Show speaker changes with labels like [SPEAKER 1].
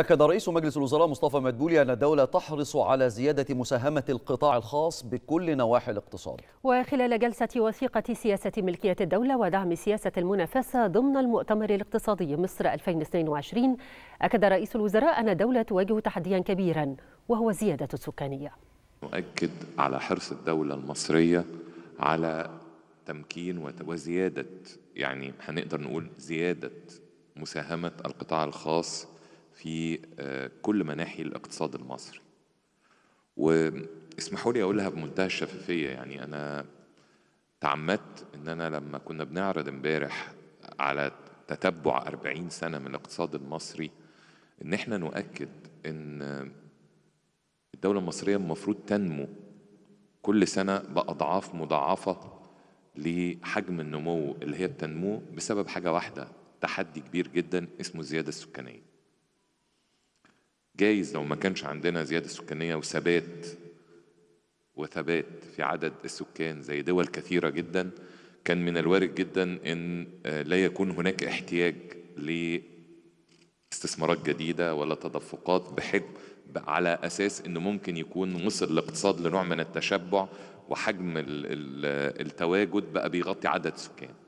[SPEAKER 1] أكد رئيس مجلس الوزراء مصطفى مدبولي أن الدولة تحرص على زيادة مساهمة القطاع الخاص بكل نواحي الاقتصاد
[SPEAKER 2] وخلال جلسة وثيقة سياسة ملكية الدولة ودعم سياسة المنافسة ضمن المؤتمر الاقتصادي مصر 2022 أكد رئيس الوزراء أن الدولة تواجه تحديا كبيرا وهو زيادة السكانية
[SPEAKER 3] نؤكد على حرص الدولة المصرية على تمكين وزيادة يعني هنقدر نقول زيادة مساهمة القطاع الخاص في آه، كل مناحي الاقتصاد المصري واسمحوا لي اقولها بمنتهى الشفافيه يعني انا تعمدت ان انا لما كنا بنعرض امبارح على تتبع 40 سنه من الاقتصاد المصري ان احنا نؤكد ان الدوله المصريه المفروض تنمو كل سنه باضعاف مضاعفه لحجم النمو اللي هي بتنموه بسبب حاجه واحده تحدي كبير جدا اسمه الزياده السكانيه جايز لو ما كانش عندنا زيادة سكانية وثبات وثبات في عدد السكان زي دول كثيرة جدا كان من الوارد جدا أن آه، لا يكون هناك احتياج لاستثمارات جديدة ولا تدفقات بحجم على أساس أن ممكن يكون وصل الاقتصاد لنوع من التشبع وحجم التواجد بقى بيغطي عدد سكان